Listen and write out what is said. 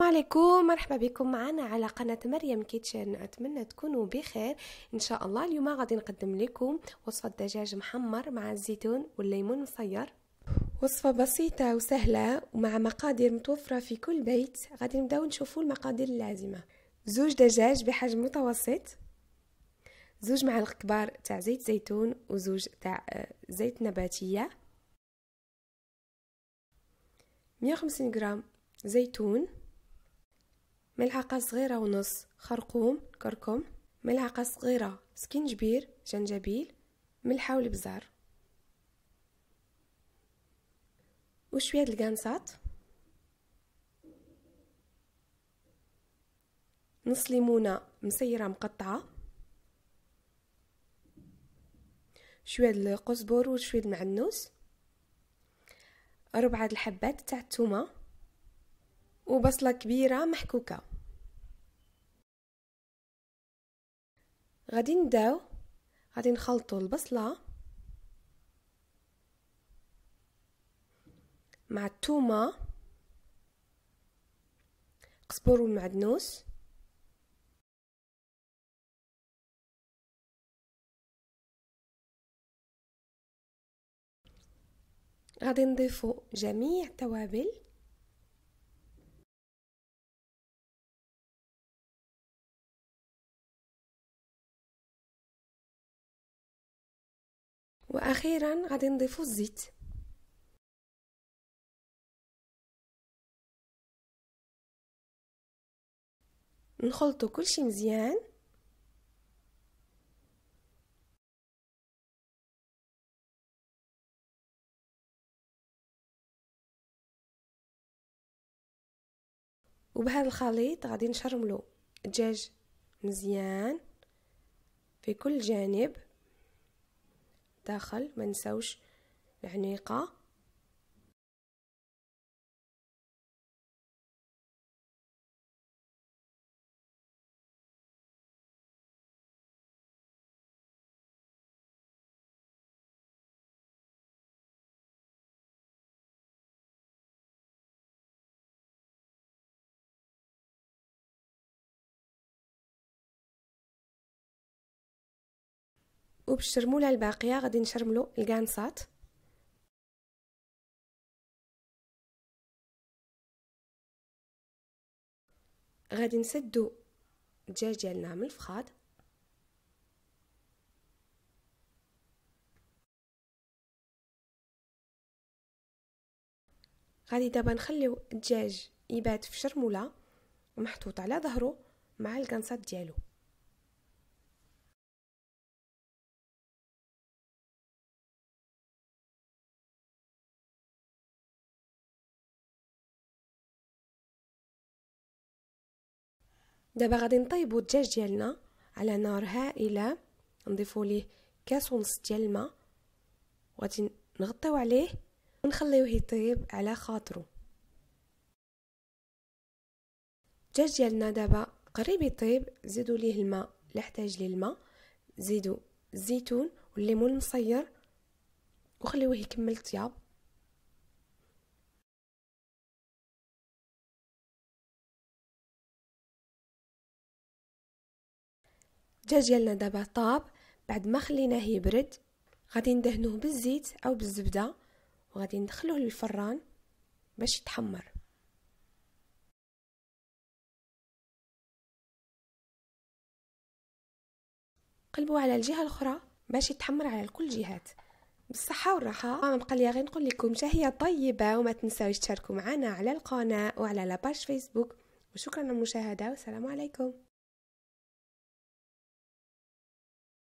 السلام عليكم مرحبا بكم معنا على قناة مريم كيتشن أتمنى تكونوا بخير إن شاء الله اليوم غادي نقدم لكم وصفة دجاج محمر مع الزيتون والليمون مصير وصفة بسيطة وسهلة ومع مقادير متوفرة في كل بيت غادي نبداو نشوفوا المقادير اللازمة زوج دجاج بحجم متوسط زوج معلق كبار تاع زيت زيتون وزوج تاع آه، زيت نباتية 150 غرام زيتون ملعقة صغيرة ونص خرقوم كركم ملعقة صغيرة سكنجبير جنجبيل ملحة والبزار وشوية القنصات نص ليمونة مسيرة مقطعة شوية القزبر وشوية المعنوس ربعة الحبات تاع التومه وبصلة كبيرة محكوكة غادي نبداو غادي نخلطو البصلة مع التومة قزبر والمعدنوس غادي نضيفو جميع التوابل وأخيرا غادي نضيفو الزيت نخلطو كلشي مزيان وبهذا الخليط غادي نشرملو الدجاج مزيان في كل جانب داخل ما نساوش العنيقة وبالشرمولة الباقية غادي نشرملو الكانصات غادي نسدو الدجاج ديالنا من الفخاد غادي دابا نخليو الدجاج يبات في شرموله محطوط على ظهره مع الكانصات ديالو دابا غادي نطيبو الدجاج ديالنا على نار هائله نضيفو ليه كاس ونص ديال الماء وغادي نغطيو عليه ونخليوه يطيب على خاطرو الدجاج ديالنا دابا قريب يطيب زيدو ليه الماء لحتاج ليه الماء زيدو الزيتون والليمون المصير وخليوه يكمل طياب الدجاج ديالنا دابا طاب بعد ما خليناه يبرد غادي ندهنوه بالزيت او بالزبده وغادي ندخلوه للفران باش يتحمر قلبوا على الجهه الاخرى باش يتحمر على كل الجهات بالصحة والراحة آه، ما بقى لي غير نقول لكم شهية طيبة وما تنساوش تشاركوا معنا على القناة وعلى لاباج فيسبوك وشكرا على المشاهدة والسلام عليكم